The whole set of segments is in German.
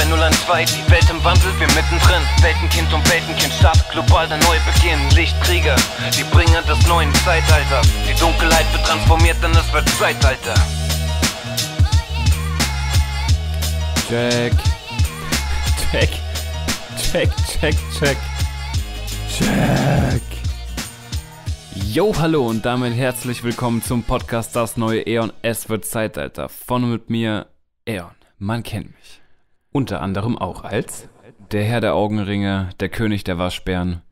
2 die Welt im Wandel, wir mittendrin. Weltenkind und Weltenkind, Weltenkindstadt, global der Neubeginn. Lichtkrieger, die Bringer des neuen Zeitalters. Die Dunkelheit wird transformiert, denn es wird Zeitalter. Check. Check. Check, check, check. Check. Yo, hallo und damit herzlich willkommen zum Podcast Das neue Eon. Es wird Zeitalter. Von und mit mir, Eon. Man kennt mich. Unter anderem auch als der Herr der Augenringe, der König der Waschbären,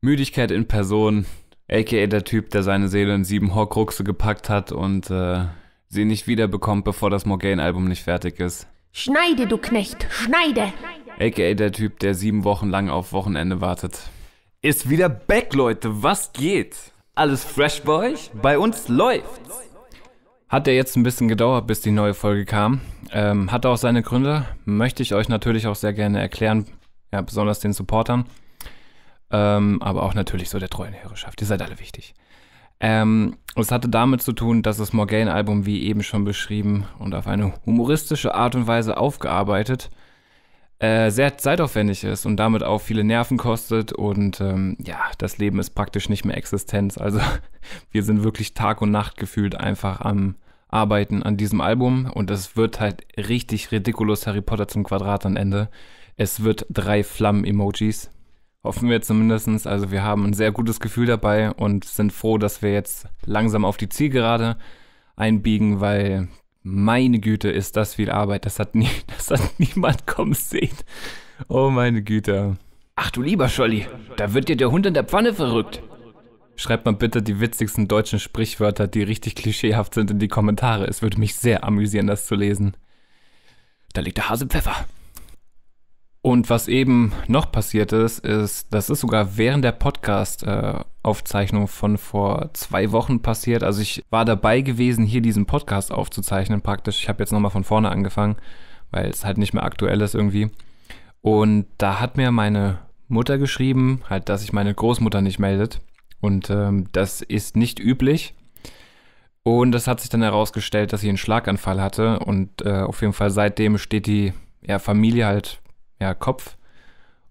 Müdigkeit in Person, aka der Typ, der seine Seele in sieben Horcruxe gepackt hat und äh, sie nicht wiederbekommt, bevor das Morgaine-Album nicht fertig ist. Schneide, du Knecht, schneide! aka der Typ, der sieben Wochen lang auf Wochenende wartet. Ist wieder back, Leute, was geht? Alles fresh bei euch? Bei uns läuft's! Hat ja jetzt ein bisschen gedauert, bis die neue Folge kam. Ähm, hat auch seine Gründe. Möchte ich euch natürlich auch sehr gerne erklären. Ja, besonders den Supportern. Ähm, aber auch natürlich so der treuen Hörerschaft. Ihr seid alle wichtig. Ähm, es hatte damit zu tun, dass das Morgane-Album, wie eben schon beschrieben und auf eine humoristische Art und Weise aufgearbeitet äh, sehr zeitaufwendig ist und damit auch viele Nerven kostet und ähm, ja, das Leben ist praktisch nicht mehr Existenz. Also wir sind wirklich Tag und Nacht gefühlt einfach am Arbeiten an diesem Album und es wird halt richtig ridiculous Harry Potter zum Quadrat am Ende. Es wird drei Flammen-Emojis. Hoffen wir zumindest. Also wir haben ein sehr gutes Gefühl dabei und sind froh, dass wir jetzt langsam auf die Zielgerade einbiegen, weil meine Güte, ist das viel Arbeit. Das hat, nie, das hat niemand kommen sehen. Oh meine Güte. Ach du lieber Scholli, da wird dir der Hund in der Pfanne verrückt. Schreibt mal bitte die witzigsten deutschen Sprichwörter, die richtig klischeehaft sind, in die Kommentare. Es würde mich sehr amüsieren, das zu lesen. Da liegt der Hase Pfeffer. Und was eben noch passiert ist, ist, das ist sogar während der Podcast-Aufzeichnung äh, von vor zwei Wochen passiert. Also ich war dabei gewesen, hier diesen Podcast aufzuzeichnen praktisch. Ich habe jetzt nochmal von vorne angefangen, weil es halt nicht mehr aktuell ist irgendwie. Und da hat mir meine Mutter geschrieben, halt, dass sich meine Großmutter nicht meldet. Und ähm, das ist nicht üblich. Und es hat sich dann herausgestellt, dass sie einen Schlaganfall hatte. Und äh, auf jeden Fall seitdem steht die ja, Familie halt ja, Kopf.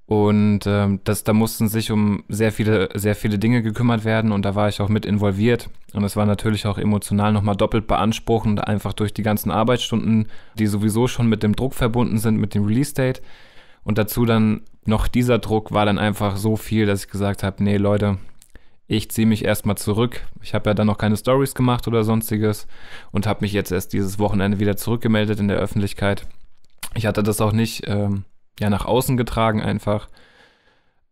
Und ähm, das, da mussten sich um sehr viele, sehr viele Dinge gekümmert werden und da war ich auch mit involviert. Und es war natürlich auch emotional nochmal doppelt beanspruchend, einfach durch die ganzen Arbeitsstunden, die sowieso schon mit dem Druck verbunden sind, mit dem Release-Date. Und dazu dann noch dieser Druck war dann einfach so viel, dass ich gesagt habe, nee Leute, ich ziehe mich erstmal zurück. Ich habe ja dann noch keine Stories gemacht oder sonstiges und habe mich jetzt erst dieses Wochenende wieder zurückgemeldet in der Öffentlichkeit. Ich hatte das auch nicht. Ähm, ja, nach außen getragen einfach.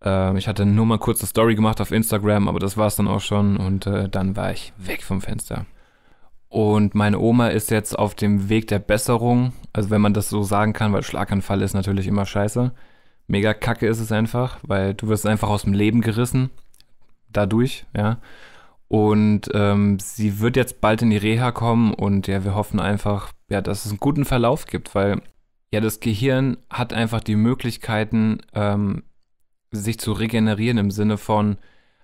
Ähm, ich hatte nur mal kurz eine Story gemacht auf Instagram, aber das war es dann auch schon und äh, dann war ich weg vom Fenster. Und meine Oma ist jetzt auf dem Weg der Besserung, also wenn man das so sagen kann, weil Schlaganfall ist natürlich immer scheiße. Mega kacke ist es einfach, weil du wirst einfach aus dem Leben gerissen. Dadurch, ja. Und ähm, sie wird jetzt bald in die Reha kommen und ja, wir hoffen einfach, ja, dass es einen guten Verlauf gibt, weil ja, das Gehirn hat einfach die Möglichkeiten, ähm, sich zu regenerieren im Sinne von,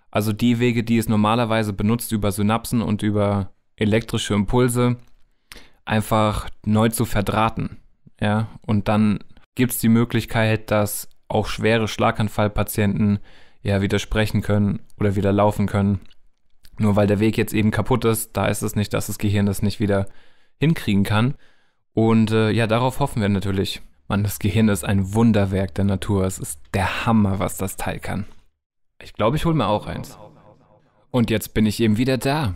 also die Wege, die es normalerweise benutzt über Synapsen und über elektrische Impulse, einfach neu zu verdrahten. Ja, und dann gibt es die Möglichkeit, dass auch schwere Schlaganfallpatienten ja wieder sprechen können oder wieder laufen können. Nur weil der Weg jetzt eben kaputt ist, da ist es nicht, dass das Gehirn das nicht wieder hinkriegen kann. Und äh, ja, darauf hoffen wir natürlich. Mann, das Gehirn ist ein Wunderwerk der Natur. Es ist der Hammer, was das Teil kann. Ich glaube, ich hole mir auch eins. Und jetzt bin ich eben wieder da.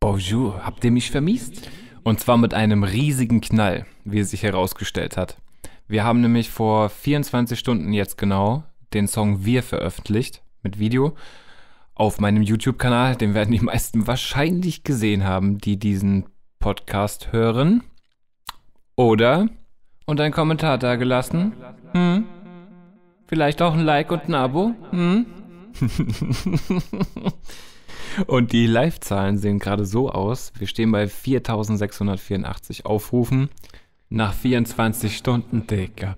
Bonjour, habt ihr mich vermisst? Und zwar mit einem riesigen Knall, wie es sich herausgestellt hat. Wir haben nämlich vor 24 Stunden jetzt genau den Song Wir veröffentlicht mit Video auf meinem YouTube-Kanal. Den werden die meisten wahrscheinlich gesehen haben, die diesen Podcast hören. Oder? Und einen Kommentar da gelassen? Hm? Vielleicht auch ein Like und ein Abo? Hm? und die Live-Zahlen sehen gerade so aus. Wir stehen bei 4684 Aufrufen. Nach 24 Stunden, Digga.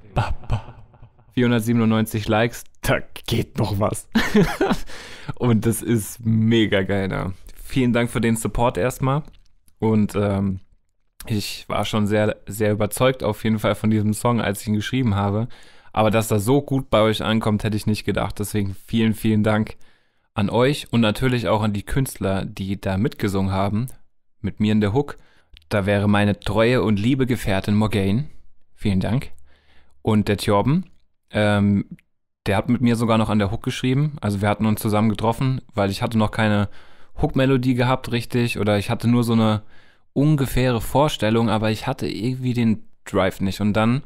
497 Likes, da geht noch was. und das ist mega geil. Vielen Dank für den Support erstmal. Und ähm, ich war schon sehr, sehr überzeugt auf jeden Fall von diesem Song, als ich ihn geschrieben habe. Aber dass das so gut bei euch ankommt, hätte ich nicht gedacht. Deswegen vielen, vielen Dank an euch und natürlich auch an die Künstler, die da mitgesungen haben. Mit mir in der Hook. Da wäre meine treue und liebe Gefährtin Morgane. Vielen Dank. Und der Thorben, ähm, der hat mit mir sogar noch an der Hook geschrieben. Also wir hatten uns zusammen getroffen, weil ich hatte noch keine Hook-Melodie gehabt, richtig. Oder ich hatte nur so eine ungefähre Vorstellung, aber ich hatte irgendwie den Drive nicht. Und dann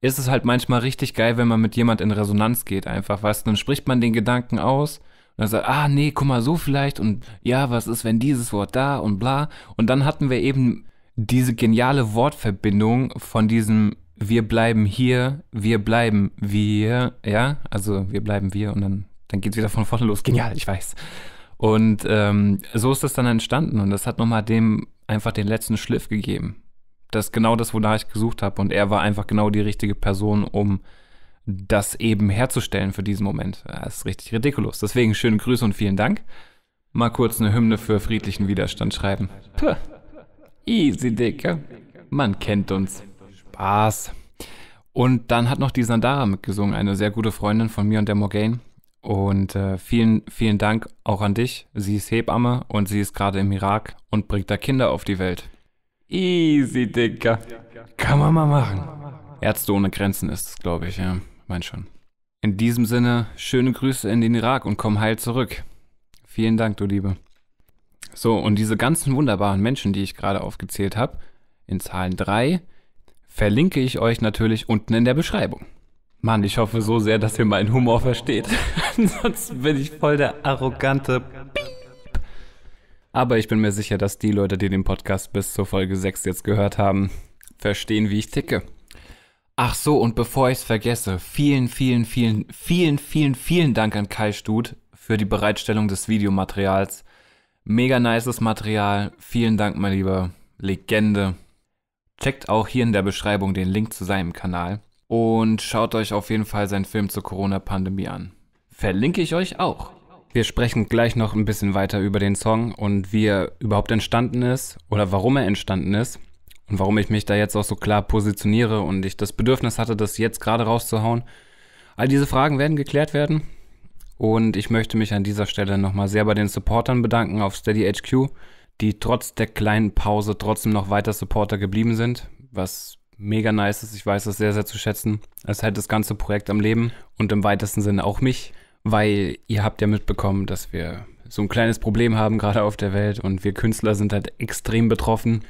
ist es halt manchmal richtig geil, wenn man mit jemand in Resonanz geht, einfach, weißt du, dann spricht man den Gedanken aus und dann sagt, ah, nee, guck mal, so vielleicht und ja, was ist, wenn dieses Wort da und bla. Und dann hatten wir eben diese geniale Wortverbindung von diesem wir bleiben hier, wir bleiben wir, ja, also wir bleiben wir und dann, dann geht es wieder von vorne los. Genial, ich weiß. Und ähm, so ist das dann entstanden und das hat nochmal dem einfach den letzten Schliff gegeben. Das ist genau das, wonach ich gesucht habe. Und er war einfach genau die richtige Person, um das eben herzustellen für diesen Moment. Das ist richtig ridiculous. Deswegen schöne Grüße und vielen Dank. Mal kurz eine Hymne für friedlichen Widerstand schreiben. Puh. Easy, Dicker. Man kennt uns. Spaß. Und dann hat noch die Sandara mitgesungen, eine sehr gute Freundin von mir und der Morgane. Und äh, vielen, vielen Dank auch an dich. Sie ist Hebamme und sie ist gerade im Irak und bringt da Kinder auf die Welt. Easy, Dicker. Kann man mal machen. Ärzte ohne Grenzen ist es, glaube ich, ja. Mein schon. In diesem Sinne, schöne Grüße in den Irak und komm heil zurück. Vielen Dank, du Liebe. So, und diese ganzen wunderbaren Menschen, die ich gerade aufgezählt habe, in Zahlen 3, verlinke ich euch natürlich unten in der Beschreibung. Mann, ich hoffe so sehr, dass ihr meinen Humor versteht. Ansonsten bin ich voll der arrogante Piep. Aber ich bin mir sicher, dass die Leute, die den Podcast bis zur Folge 6 jetzt gehört haben, verstehen, wie ich ticke. Ach so, und bevor ich es vergesse, vielen, vielen, vielen, vielen, vielen, vielen Dank an Kai Stut für die Bereitstellung des Videomaterials. Mega nices Material. Vielen Dank, mein lieber Legende. Checkt auch hier in der Beschreibung den Link zu seinem Kanal. Und schaut euch auf jeden Fall seinen Film zur Corona-Pandemie an. Verlinke ich euch auch. Wir sprechen gleich noch ein bisschen weiter über den Song und wie er überhaupt entstanden ist oder warum er entstanden ist und warum ich mich da jetzt auch so klar positioniere und ich das Bedürfnis hatte, das jetzt gerade rauszuhauen. All diese Fragen werden geklärt werden und ich möchte mich an dieser Stelle nochmal sehr bei den Supportern bedanken auf Steady HQ, die trotz der kleinen Pause trotzdem noch weiter Supporter geblieben sind, was mega nice ist. Ich weiß das sehr, sehr zu schätzen. Es hält das ganze Projekt am Leben und im weitesten Sinne auch mich, weil ihr habt ja mitbekommen, dass wir so ein kleines Problem haben gerade auf der Welt und wir Künstler sind halt extrem betroffen.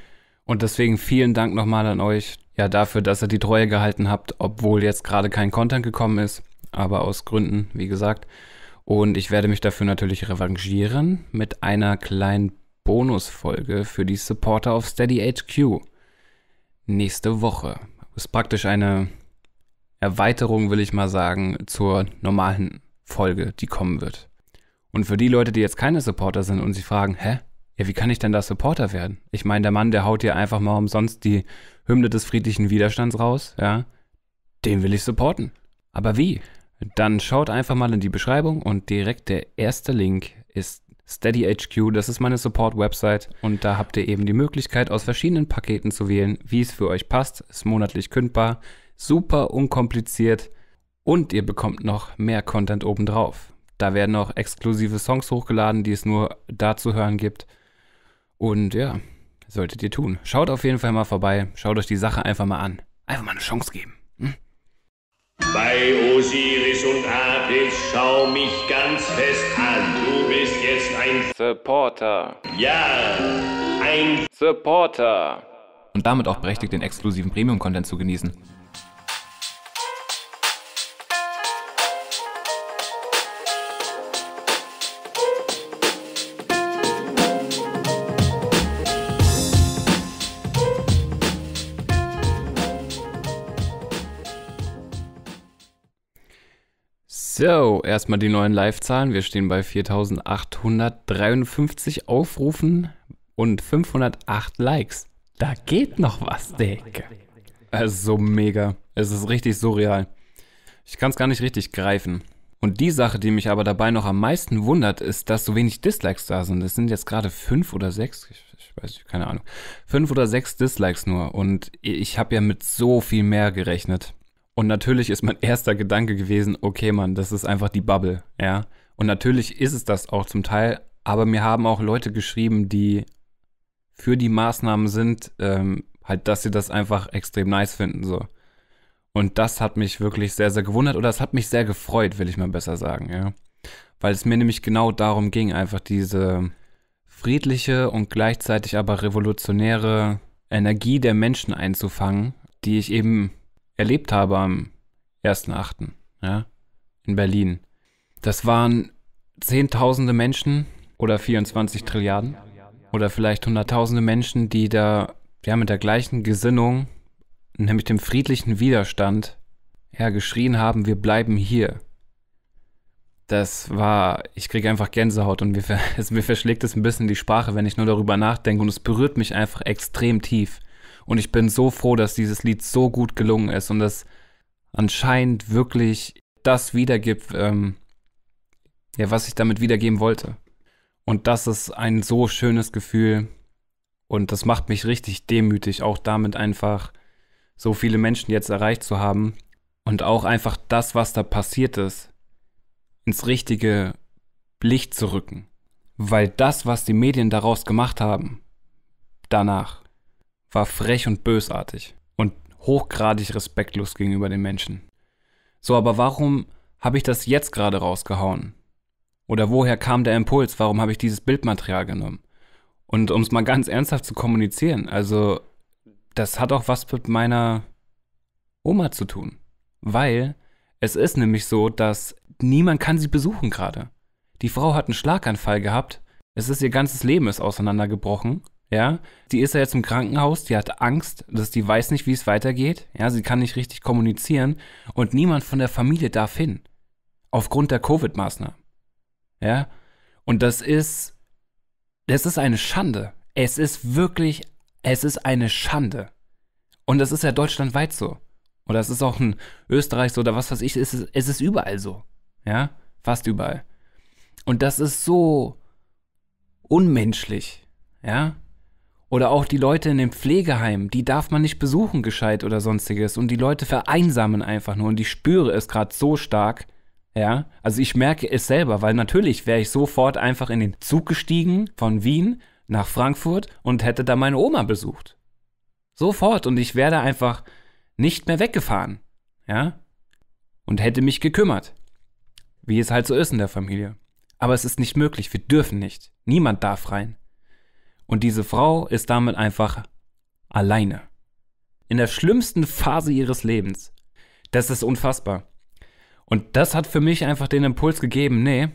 Und deswegen vielen Dank nochmal an euch, ja, dafür, dass ihr die Treue gehalten habt, obwohl jetzt gerade kein Content gekommen ist, aber aus Gründen, wie gesagt. Und ich werde mich dafür natürlich revanchieren mit einer kleinen Bonusfolge für die Supporter auf Steady HQ nächste Woche. Ist praktisch eine Erweiterung, will ich mal sagen, zur normalen Folge, die kommen wird. Und für die Leute, die jetzt keine Supporter sind und sich fragen, hä? Ja, wie kann ich denn da Supporter werden? Ich meine, der Mann, der haut dir einfach mal umsonst die Hymne des friedlichen Widerstands raus, ja? Den will ich supporten. Aber wie? Dann schaut einfach mal in die Beschreibung und direkt der erste Link ist SteadyHQ, das ist meine Support-Website und da habt ihr eben die Möglichkeit, aus verschiedenen Paketen zu wählen, wie es für euch passt, ist monatlich kündbar, super unkompliziert und ihr bekommt noch mehr Content obendrauf. Da werden auch exklusive Songs hochgeladen, die es nur da zu hören gibt. Und ja, solltet ihr tun. Schaut auf jeden Fall mal vorbei, schaut euch die Sache einfach mal an. Einfach mal eine Chance geben. Bei Osiris und Apis schau mich ganz fest an. Du bist jetzt ein Supporter. Ja, ein Supporter. Und damit auch berechtigt, den exklusiven Premium-Content zu genießen. So, erstmal die neuen Live-Zahlen. Wir stehen bei 4853 Aufrufen und 508 Likes. Da geht noch was, Dick. Es ist so also mega. Es ist richtig surreal. Ich kann es gar nicht richtig greifen. Und die Sache, die mich aber dabei noch am meisten wundert, ist, dass so wenig Dislikes da sind. Es sind jetzt gerade fünf oder sechs, ich, ich weiß nicht, keine Ahnung. Fünf oder sechs Dislikes nur. Und ich habe ja mit so viel mehr gerechnet. Und natürlich ist mein erster Gedanke gewesen, okay, Mann, das ist einfach die Bubble, ja. Und natürlich ist es das auch zum Teil, aber mir haben auch Leute geschrieben, die für die Maßnahmen sind, ähm, halt, dass sie das einfach extrem nice finden, so. Und das hat mich wirklich sehr, sehr gewundert oder es hat mich sehr gefreut, will ich mal besser sagen, ja. Weil es mir nämlich genau darum ging, einfach diese friedliche und gleichzeitig aber revolutionäre Energie der Menschen einzufangen, die ich eben erlebt habe am 1.8. Ja, in Berlin. Das waren Zehntausende Menschen oder 24 Trilliarden oder vielleicht Hunderttausende Menschen, die da ja, mit der gleichen Gesinnung, nämlich dem friedlichen Widerstand, ja, geschrien haben, wir bleiben hier. Das war, ich kriege einfach Gänsehaut und mir, es, mir verschlägt es ein bisschen die Sprache, wenn ich nur darüber nachdenke und es berührt mich einfach extrem tief. Und ich bin so froh, dass dieses Lied so gut gelungen ist und es anscheinend wirklich das wiedergibt, ähm, ja, was ich damit wiedergeben wollte. Und das ist ein so schönes Gefühl und das macht mich richtig demütig, auch damit einfach so viele Menschen jetzt erreicht zu haben und auch einfach das, was da passiert ist, ins richtige Licht zu rücken. Weil das, was die Medien daraus gemacht haben, danach, war frech und bösartig und hochgradig respektlos gegenüber den Menschen. So, aber warum habe ich das jetzt gerade rausgehauen? Oder woher kam der Impuls? Warum habe ich dieses Bildmaterial genommen? Und um es mal ganz ernsthaft zu kommunizieren, also das hat auch was mit meiner Oma zu tun. Weil es ist nämlich so, dass niemand kann sie besuchen gerade. Die Frau hat einen Schlaganfall gehabt, es ist ihr ganzes Leben ist auseinandergebrochen ja. Die ist ja jetzt im Krankenhaus, die hat Angst, dass die weiß nicht, wie es weitergeht, ja, sie kann nicht richtig kommunizieren und niemand von der Familie darf hin. Aufgrund der Covid-Maßnahmen. Ja. Und das ist, das ist eine Schande. Es ist wirklich, es ist eine Schande. Und das ist ja deutschlandweit so. Oder es ist auch in Österreich so oder was weiß ich, es ist, es ist überall so. Ja, fast überall. Und das ist so unmenschlich. Ja, oder auch die Leute in dem Pflegeheim, die darf man nicht besuchen gescheit oder sonstiges. Und die Leute vereinsamen einfach nur und ich spüre es gerade so stark. Ja, also ich merke es selber, weil natürlich wäre ich sofort einfach in den Zug gestiegen von Wien nach Frankfurt und hätte da meine Oma besucht. Sofort und ich wäre da einfach nicht mehr weggefahren. Ja, und hätte mich gekümmert. Wie es halt so ist in der Familie. Aber es ist nicht möglich, wir dürfen nicht. Niemand darf rein. Und diese Frau ist damit einfach alleine. In der schlimmsten Phase ihres Lebens. Das ist unfassbar. Und das hat für mich einfach den Impuls gegeben, nee,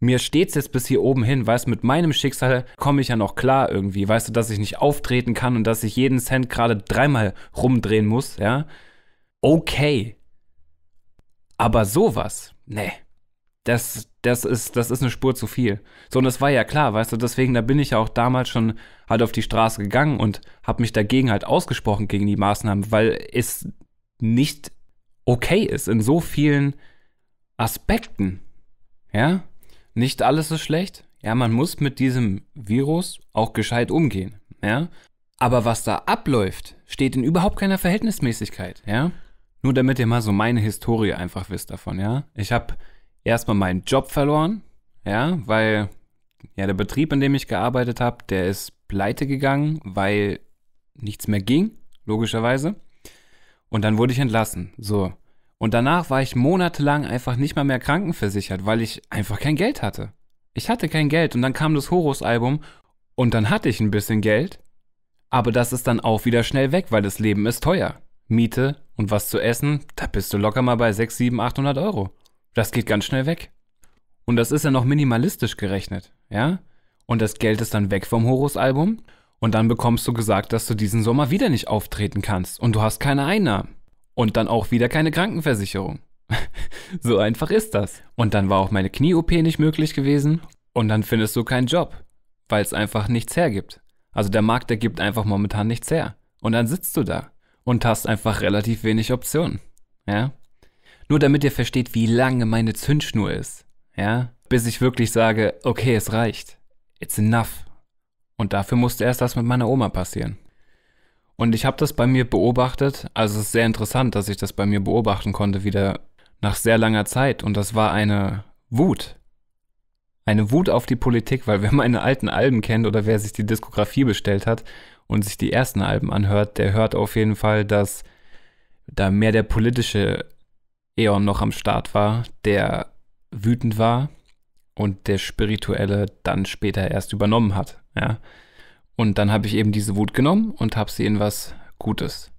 mir steht's jetzt bis hier oben hin, weißt mit meinem Schicksal komme ich ja noch klar irgendwie, weißt du, dass ich nicht auftreten kann und dass ich jeden Cent gerade dreimal rumdrehen muss, ja? Okay. Aber sowas, nee das, das ist, das ist eine Spur zu viel. So, und das war ja klar, weißt du, deswegen, da bin ich ja auch damals schon halt auf die Straße gegangen und habe mich dagegen halt ausgesprochen gegen die Maßnahmen, weil es nicht okay ist in so vielen Aspekten. Ja, nicht alles ist schlecht. Ja, man muss mit diesem Virus auch gescheit umgehen. Ja, aber was da abläuft, steht in überhaupt keiner Verhältnismäßigkeit. Ja, nur damit ihr mal so meine Historie einfach wisst davon. Ja, ich habe erstmal meinen Job verloren, ja, weil ja der Betrieb, in dem ich gearbeitet habe, der ist pleite gegangen, weil nichts mehr ging, logischerweise. Und dann wurde ich entlassen. So. Und danach war ich monatelang einfach nicht mal mehr krankenversichert, weil ich einfach kein Geld hatte. Ich hatte kein Geld und dann kam das Horus-Album und dann hatte ich ein bisschen Geld, aber das ist dann auch wieder schnell weg, weil das Leben ist teuer. Miete und was zu essen, da bist du locker mal bei 6, 7, 800 Euro. Das geht ganz schnell weg. Und das ist ja noch minimalistisch gerechnet, ja? Und das Geld ist dann weg vom Horus-Album. Und dann bekommst du gesagt, dass du diesen Sommer wieder nicht auftreten kannst. Und du hast keine Einnahmen. Und dann auch wieder keine Krankenversicherung. so einfach ist das. Und dann war auch meine Knie-OP nicht möglich gewesen. Und dann findest du keinen Job. Weil es einfach nichts hergibt. Also der Markt, der gibt einfach momentan nichts her. Und dann sitzt du da. Und hast einfach relativ wenig Optionen. Ja? Nur damit ihr versteht, wie lange meine Zündschnur ist. Ja? Bis ich wirklich sage, okay, es reicht. It's enough. Und dafür musste erst das mit meiner Oma passieren. Und ich habe das bei mir beobachtet. Also es ist sehr interessant, dass ich das bei mir beobachten konnte, wieder nach sehr langer Zeit. Und das war eine Wut. Eine Wut auf die Politik, weil wer meine alten Alben kennt oder wer sich die Diskografie bestellt hat und sich die ersten Alben anhört, der hört auf jeden Fall, dass da mehr der politische Eon noch am Start war, der wütend war und der Spirituelle dann später erst übernommen hat. Ja? Und dann habe ich eben diese Wut genommen und habe sie in was Gutes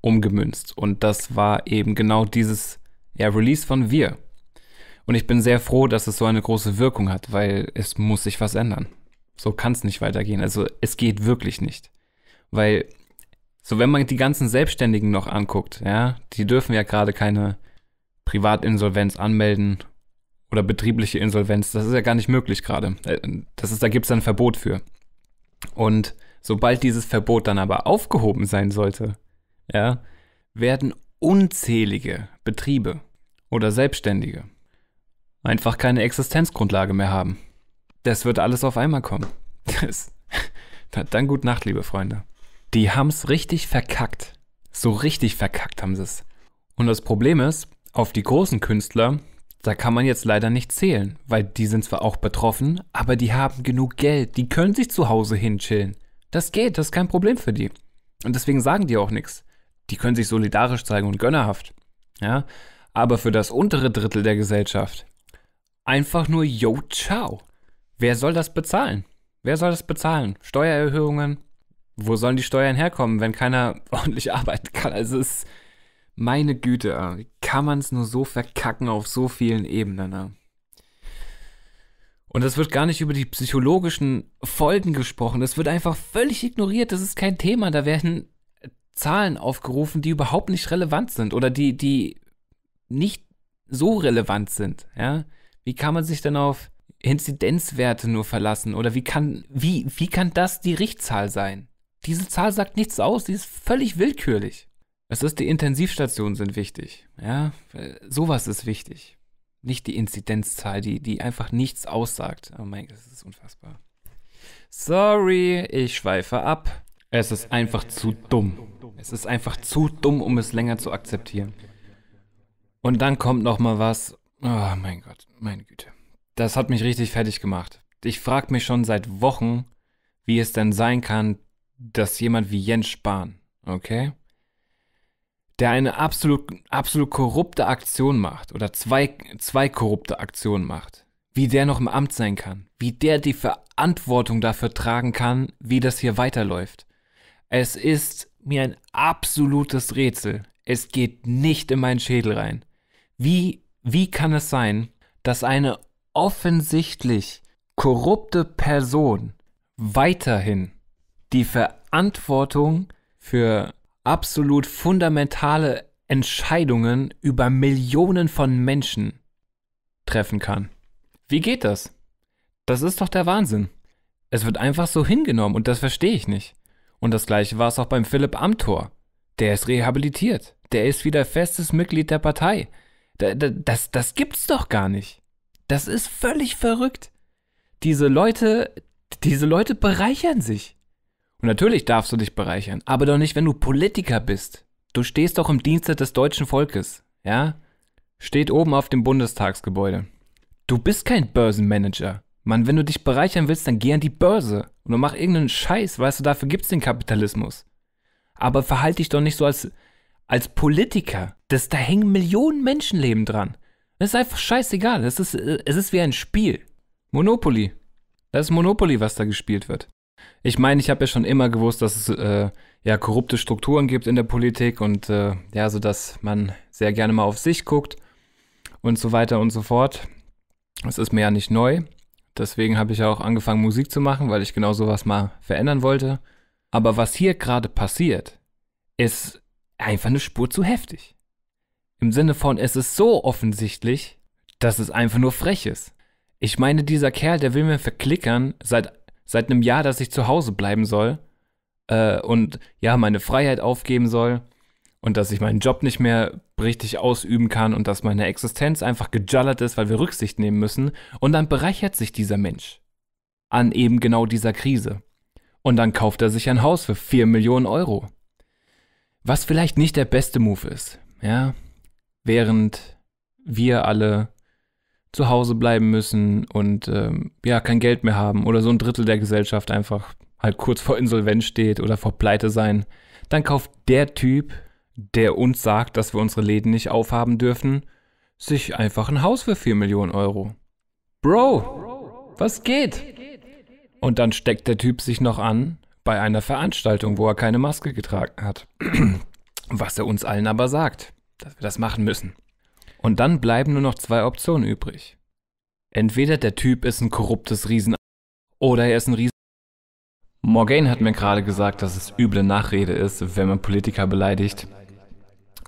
umgemünzt. Und das war eben genau dieses ja, Release von wir. Und ich bin sehr froh, dass es so eine große Wirkung hat, weil es muss sich was ändern. So kann es nicht weitergehen. Also es geht wirklich nicht. Weil, so wenn man die ganzen Selbstständigen noch anguckt, ja, die dürfen ja gerade keine Privatinsolvenz anmelden oder betriebliche Insolvenz. Das ist ja gar nicht möglich gerade. Äh, das ist, da gibt es ein Verbot für. Und sobald dieses Verbot dann aber aufgehoben sein sollte, ja, werden unzählige Betriebe oder Selbstständige einfach keine Existenzgrundlage mehr haben. Das wird alles auf einmal kommen. Das, dann gute Nacht, liebe Freunde. Die haben es richtig verkackt. So richtig verkackt haben sie es. Und das Problem ist, auf die großen Künstler, da kann man jetzt leider nicht zählen, weil die sind zwar auch betroffen, aber die haben genug Geld, die können sich zu Hause hinchillen. Das geht, das ist kein Problem für die. Und deswegen sagen die auch nichts. Die können sich solidarisch zeigen und gönnerhaft. Ja, aber für das untere Drittel der Gesellschaft einfach nur yo ciao. Wer soll das bezahlen? Wer soll das bezahlen? Steuererhöhungen? Wo sollen die Steuern herkommen, wenn keiner ordentlich arbeiten kann? Also es ist meine Güte, kann man es nur so verkacken auf so vielen Ebenen. Ne? Und es wird gar nicht über die psychologischen Folgen gesprochen. Es wird einfach völlig ignoriert. Das ist kein Thema. Da werden Zahlen aufgerufen, die überhaupt nicht relevant sind oder die, die nicht so relevant sind. Ja? Wie kann man sich denn auf Inzidenzwerte nur verlassen? Oder wie kann, wie, wie kann das die Richtzahl sein? Diese Zahl sagt nichts aus. Sie ist völlig willkürlich. Es ist, die Intensivstationen sind wichtig. Ja, sowas ist wichtig. Nicht die Inzidenzzahl, die, die einfach nichts aussagt. Oh mein Gott, das ist unfassbar. Sorry, ich schweife ab. Es ist einfach zu dumm. Es ist einfach zu dumm, um es länger zu akzeptieren. Und dann kommt noch mal was. Oh mein Gott, meine Güte. Das hat mich richtig fertig gemacht. Ich frage mich schon seit Wochen, wie es denn sein kann, dass jemand wie Jens Spahn, okay? der eine absolut, absolut korrupte Aktion macht oder zwei, zwei korrupte Aktionen macht, wie der noch im Amt sein kann, wie der die Verantwortung dafür tragen kann, wie das hier weiterläuft. Es ist mir ein absolutes Rätsel. Es geht nicht in meinen Schädel rein. Wie, wie kann es sein, dass eine offensichtlich korrupte Person weiterhin die Verantwortung für absolut fundamentale Entscheidungen über Millionen von Menschen treffen kann. Wie geht das? Das ist doch der Wahnsinn. Es wird einfach so hingenommen und das verstehe ich nicht. Und das gleiche war es auch beim Philipp Amthor. Der ist rehabilitiert. Der ist wieder festes Mitglied der Partei. Da, das, das gibt's doch gar nicht. Das ist völlig verrückt. Diese Leute, diese Leute bereichern sich. Und natürlich darfst du dich bereichern, aber doch nicht, wenn du Politiker bist. Du stehst doch im Dienste des deutschen Volkes, ja? Steht oben auf dem Bundestagsgebäude. Du bist kein Börsenmanager. Mann, wenn du dich bereichern willst, dann geh an die Börse und mach irgendeinen Scheiß, weißt du, dafür gibt's den Kapitalismus. Aber verhalte dich doch nicht so als, als Politiker. Das, da hängen Millionen Menschenleben dran. Das ist einfach scheißegal. Das ist, äh, es ist wie ein Spiel. Monopoly. Das ist Monopoly, was da gespielt wird. Ich meine, ich habe ja schon immer gewusst, dass es äh, ja korrupte Strukturen gibt in der Politik und äh, ja, so dass man sehr gerne mal auf sich guckt und so weiter und so fort. Das ist mir ja nicht neu. Deswegen habe ich ja auch angefangen, Musik zu machen, weil ich genau sowas mal verändern wollte. Aber was hier gerade passiert, ist einfach eine Spur zu heftig. Im Sinne von, es ist so offensichtlich, dass es einfach nur frech ist. Ich meine, dieser Kerl, der will mir verklickern, seit seit einem Jahr, dass ich zu Hause bleiben soll äh, und ja, meine Freiheit aufgeben soll und dass ich meinen Job nicht mehr richtig ausüben kann und dass meine Existenz einfach gejallert ist, weil wir Rücksicht nehmen müssen. Und dann bereichert sich dieser Mensch an eben genau dieser Krise. Und dann kauft er sich ein Haus für 4 Millionen Euro. Was vielleicht nicht der beste Move ist, ja. Während wir alle zu Hause bleiben müssen und ähm, ja, kein Geld mehr haben oder so ein Drittel der Gesellschaft einfach halt kurz vor Insolvenz steht oder vor Pleite sein, dann kauft der Typ, der uns sagt, dass wir unsere Läden nicht aufhaben dürfen, sich einfach ein Haus für 4 Millionen Euro. Bro, was geht? Und dann steckt der Typ sich noch an bei einer Veranstaltung, wo er keine Maske getragen hat. Was er uns allen aber sagt, dass wir das machen müssen. Und dann bleiben nur noch zwei Optionen übrig. Entweder der Typ ist ein korruptes Riesen oder er ist ein Riesen. Morgane hat mir gerade gesagt, dass es üble Nachrede ist, wenn man Politiker beleidigt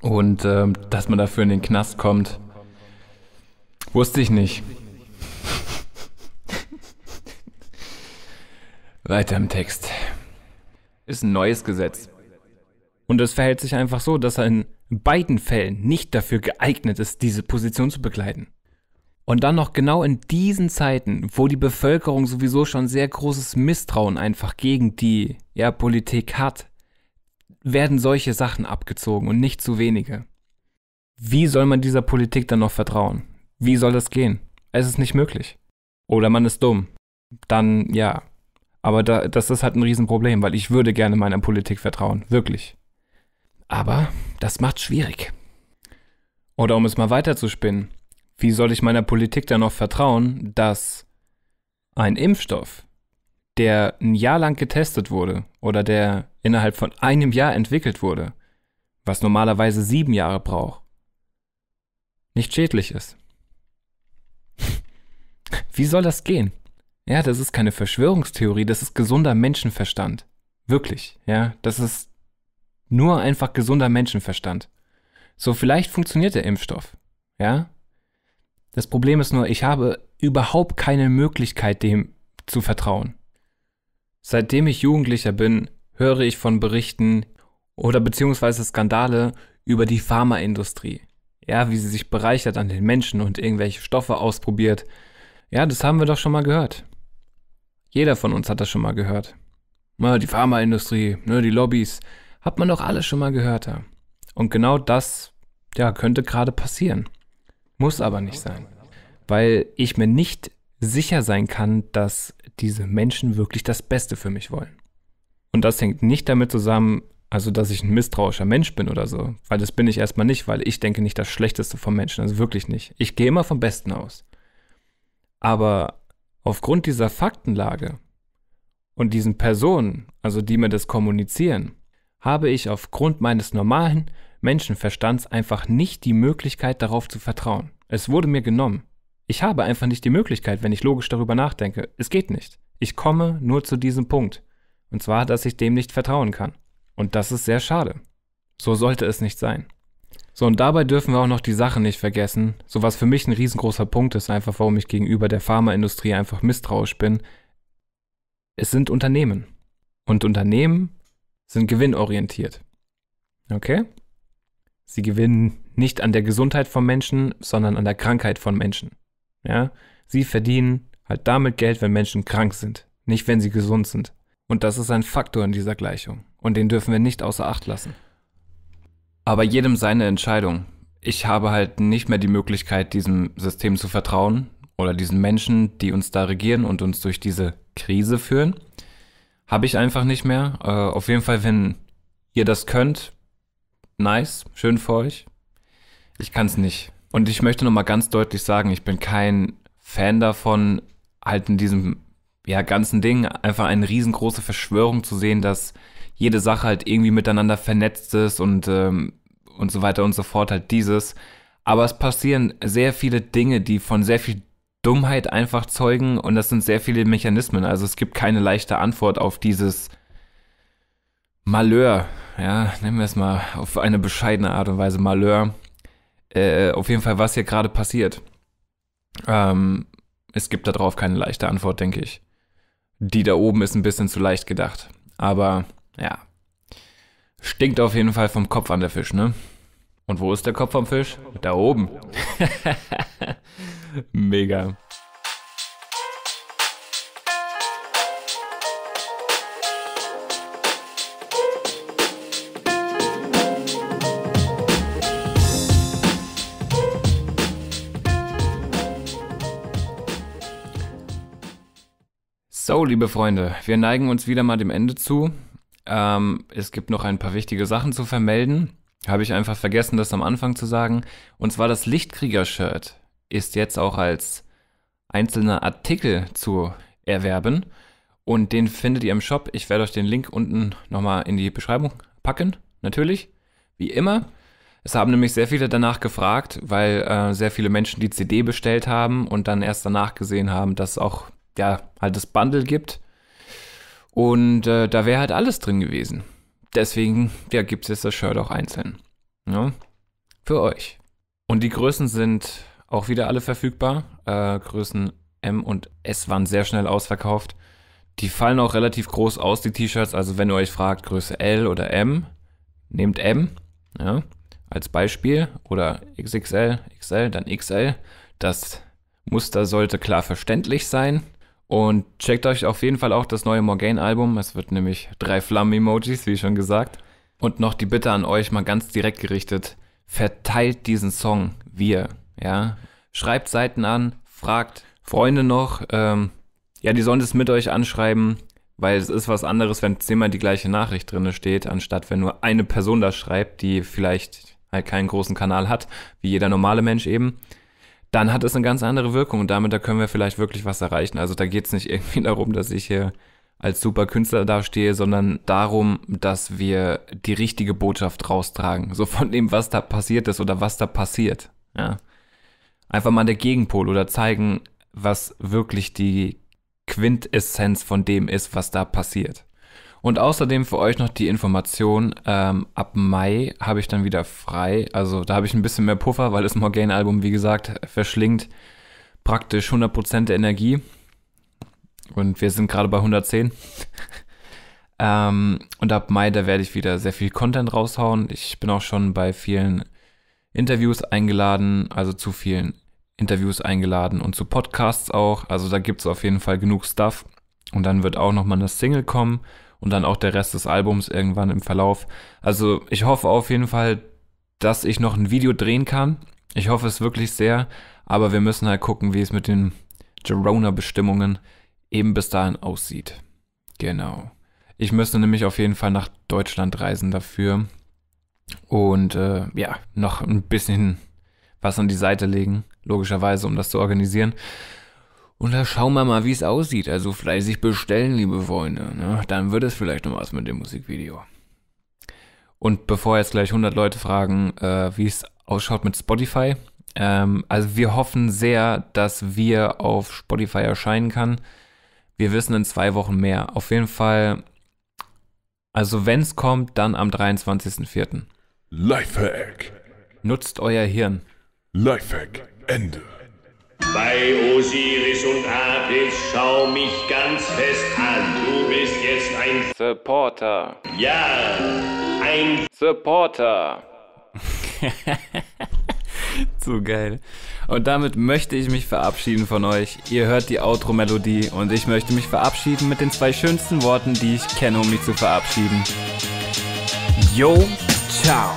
und äh, dass man dafür in den Knast kommt. Wusste ich nicht. Weiter im Text. Ist ein neues Gesetz. Und es verhält sich einfach so, dass ein in beiden Fällen nicht dafür geeignet ist, diese Position zu begleiten. Und dann noch genau in diesen Zeiten, wo die Bevölkerung sowieso schon sehr großes Misstrauen einfach gegen die ja, Politik hat, werden solche Sachen abgezogen und nicht zu wenige. Wie soll man dieser Politik dann noch vertrauen? Wie soll das gehen? Es ist nicht möglich. Oder man ist dumm. Dann ja. Aber da, das ist halt ein Riesenproblem, weil ich würde gerne meiner Politik vertrauen. Wirklich. Aber das macht's schwierig. Oder um es mal weiterzuspinnen, wie soll ich meiner Politik dann noch vertrauen, dass ein Impfstoff, der ein Jahr lang getestet wurde oder der innerhalb von einem Jahr entwickelt wurde, was normalerweise sieben Jahre braucht, nicht schädlich ist. Wie soll das gehen? Ja, das ist keine Verschwörungstheorie, das ist gesunder Menschenverstand. Wirklich, ja, das ist nur einfach gesunder Menschenverstand. So, vielleicht funktioniert der Impfstoff. Ja? Das Problem ist nur, ich habe überhaupt keine Möglichkeit, dem zu vertrauen. Seitdem ich Jugendlicher bin, höre ich von Berichten oder beziehungsweise Skandale über die Pharmaindustrie. Ja, wie sie sich bereichert an den Menschen und irgendwelche Stoffe ausprobiert. Ja, das haben wir doch schon mal gehört. Jeder von uns hat das schon mal gehört. Na, die Pharmaindustrie, ne, die Lobbys, hat man doch alles schon mal gehört. Ja. Und genau das, ja, könnte gerade passieren. Muss aber nicht sein. Weil ich mir nicht sicher sein kann, dass diese Menschen wirklich das Beste für mich wollen. Und das hängt nicht damit zusammen, also dass ich ein misstrauischer Mensch bin oder so. Weil das bin ich erstmal nicht, weil ich denke nicht das Schlechteste vom Menschen. Also wirklich nicht. Ich gehe immer vom Besten aus. Aber aufgrund dieser Faktenlage und diesen Personen, also die mir das kommunizieren, habe ich aufgrund meines normalen Menschenverstands einfach nicht die Möglichkeit darauf zu vertrauen. Es wurde mir genommen. Ich habe einfach nicht die Möglichkeit, wenn ich logisch darüber nachdenke. Es geht nicht. Ich komme nur zu diesem Punkt. Und zwar, dass ich dem nicht vertrauen kann. Und das ist sehr schade. So sollte es nicht sein. So, und dabei dürfen wir auch noch die Sache nicht vergessen. So was für mich ein riesengroßer Punkt ist, einfach warum ich gegenüber der Pharmaindustrie einfach misstrauisch bin. Es sind Unternehmen. Und Unternehmen sind gewinnorientiert. Okay? Sie gewinnen nicht an der Gesundheit von Menschen, sondern an der Krankheit von Menschen. Ja? Sie verdienen halt damit Geld, wenn Menschen krank sind, nicht wenn sie gesund sind. Und das ist ein Faktor in dieser Gleichung. Und den dürfen wir nicht außer Acht lassen. Aber jedem seine Entscheidung. Ich habe halt nicht mehr die Möglichkeit, diesem System zu vertrauen oder diesen Menschen, die uns da regieren und uns durch diese Krise führen. Habe ich einfach nicht mehr. Äh, auf jeden Fall, wenn ihr das könnt, nice, schön für euch. Ich kann es nicht. Und ich möchte nochmal ganz deutlich sagen, ich bin kein Fan davon, halt in diesem ja, ganzen Ding einfach eine riesengroße Verschwörung zu sehen, dass jede Sache halt irgendwie miteinander vernetzt ist und, ähm, und so weiter und so fort, halt dieses. Aber es passieren sehr viele Dinge, die von sehr viel Dummheit einfach zeugen und das sind sehr viele Mechanismen. Also es gibt keine leichte Antwort auf dieses Malheur, ja, nennen wir es mal auf eine bescheidene Art und Weise Malheur. Äh, auf jeden Fall, was hier gerade passiert. Ähm, es gibt darauf keine leichte Antwort, denke ich. Die da oben ist ein bisschen zu leicht gedacht. Aber ja, stinkt auf jeden Fall vom Kopf an der Fisch, ne? Und wo ist der Kopf vom Fisch? Da oben. Mega. So, liebe Freunde, wir neigen uns wieder mal dem Ende zu. Ähm, es gibt noch ein paar wichtige Sachen zu vermelden. Habe ich einfach vergessen, das am Anfang zu sagen. Und zwar das Lichtkrieger-Shirt ist jetzt auch als einzelner Artikel zu erwerben. Und den findet ihr im Shop. Ich werde euch den Link unten nochmal in die Beschreibung packen. Natürlich, wie immer. Es haben nämlich sehr viele danach gefragt, weil äh, sehr viele Menschen die CD bestellt haben und dann erst danach gesehen haben, dass es auch ja, halt das Bundle gibt. Und äh, da wäre halt alles drin gewesen. Deswegen ja, gibt es jetzt das Shirt auch einzeln. Ja, für euch. Und die Größen sind auch wieder alle verfügbar. Äh, Größen M und S waren sehr schnell ausverkauft. Die fallen auch relativ groß aus, die T-Shirts. Also wenn ihr euch fragt, Größe L oder M, nehmt M ja, als Beispiel oder XXL, XL, dann XL. Das Muster sollte klar verständlich sein. Und checkt euch auf jeden Fall auch das neue Morgane-Album. Es wird nämlich drei Flammen-Emojis, wie schon gesagt. Und noch die Bitte an euch, mal ganz direkt gerichtet, verteilt diesen Song, wir. Ja. Schreibt Seiten an, fragt Freunde noch. Ähm, ja, die sollen es mit euch anschreiben, weil es ist was anderes, wenn zehnmal die gleiche Nachricht drin steht, anstatt wenn nur eine Person das schreibt, die vielleicht halt keinen großen Kanal hat, wie jeder normale Mensch eben. Dann hat es eine ganz andere Wirkung und damit da können wir vielleicht wirklich was erreichen. Also da geht es nicht irgendwie darum, dass ich hier als super Künstler dastehe, sondern darum, dass wir die richtige Botschaft raustragen. So von dem, was da passiert ist oder was da passiert. Ja. Einfach mal der Gegenpol oder zeigen, was wirklich die Quintessenz von dem ist, was da passiert. Und außerdem für euch noch die Information, ähm, ab Mai habe ich dann wieder frei. Also da habe ich ein bisschen mehr Puffer, weil das Morgane-Album, wie gesagt, verschlingt praktisch 100% der Energie. Und wir sind gerade bei 110. ähm, und ab Mai, da werde ich wieder sehr viel Content raushauen. Ich bin auch schon bei vielen Interviews eingeladen, also zu vielen Interviews eingeladen und zu Podcasts auch. Also da gibt es auf jeden Fall genug Stuff. Und dann wird auch nochmal eine Single kommen und dann auch der Rest des Albums irgendwann im Verlauf. Also ich hoffe auf jeden Fall, dass ich noch ein Video drehen kann. Ich hoffe es wirklich sehr, aber wir müssen halt gucken, wie es mit den girona bestimmungen eben bis dahin aussieht. Genau. Ich müsste nämlich auf jeden Fall nach Deutschland reisen dafür. Und äh, ja, noch ein bisschen was an die Seite legen, logischerweise, um das zu organisieren. Und da schauen wir mal, wie es aussieht. Also fleißig bestellen, liebe Freunde. Ne? Dann wird es vielleicht noch was mit dem Musikvideo. Und bevor jetzt gleich 100 Leute fragen, äh, wie es ausschaut mit Spotify, ähm, also wir hoffen sehr, dass wir auf Spotify erscheinen kann. Wir wissen in zwei Wochen mehr. Auf jeden Fall, also wenn es kommt, dann am 23.04. Lifehack. Nutzt euer Hirn. Lifehack. Ende. Bei Osiris und Apis schau mich ganz fest an. Du bist jetzt ein Supporter. Ja, ein Supporter. so geil. Und damit möchte ich mich verabschieden von euch. Ihr hört die Outro-Melodie und ich möchte mich verabschieden mit den zwei schönsten Worten, die ich kenne, um mich zu verabschieden. Yo! town.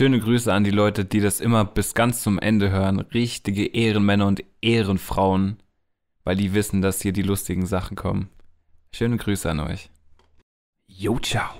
Schöne Grüße an die Leute, die das immer bis ganz zum Ende hören. Richtige Ehrenmänner und Ehrenfrauen, weil die wissen, dass hier die lustigen Sachen kommen. Schöne Grüße an euch. Jo, ciao.